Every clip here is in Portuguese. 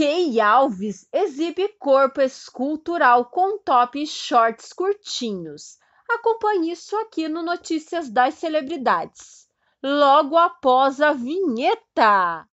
Key Alves exibe corpo escultural com top e shorts curtinhos. Acompanhe isso aqui no Notícias das Celebridades. Logo após a vinheta.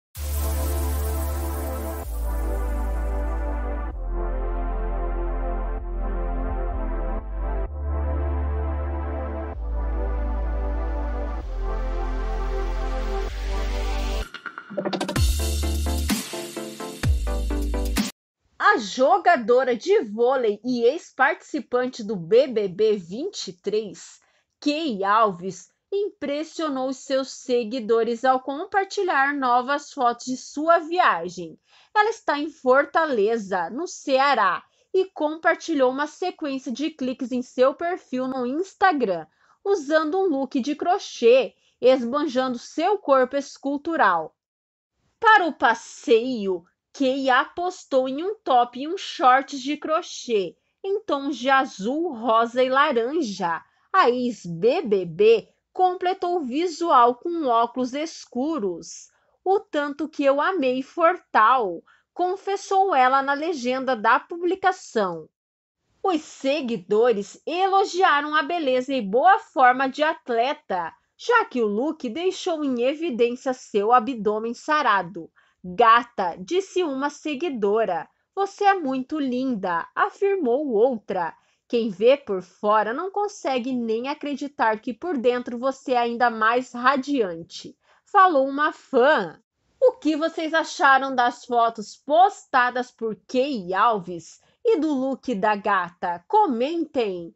A jogadora de vôlei e ex-participante do BBB 23, Key Alves, impressionou seus seguidores ao compartilhar novas fotos de sua viagem. Ela está em Fortaleza, no Ceará, e compartilhou uma sequência de cliques em seu perfil no Instagram, usando um look de crochê, esbanjando seu corpo escultural. Para o passeio, Kay apostou em um top e um shorts de crochê em tons de azul, rosa e laranja. A ex-BBB completou o visual com óculos escuros. O tanto que eu amei Fortal, confessou ela na legenda da publicação. Os seguidores elogiaram a beleza e boa forma de atleta, já que o look deixou em evidência seu abdômen sarado Gata, disse uma seguidora. Você é muito linda, afirmou outra. Quem vê por fora não consegue nem acreditar que por dentro você é ainda mais radiante, falou uma fã. O que vocês acharam das fotos postadas por Key Alves e do look da gata? Comentem!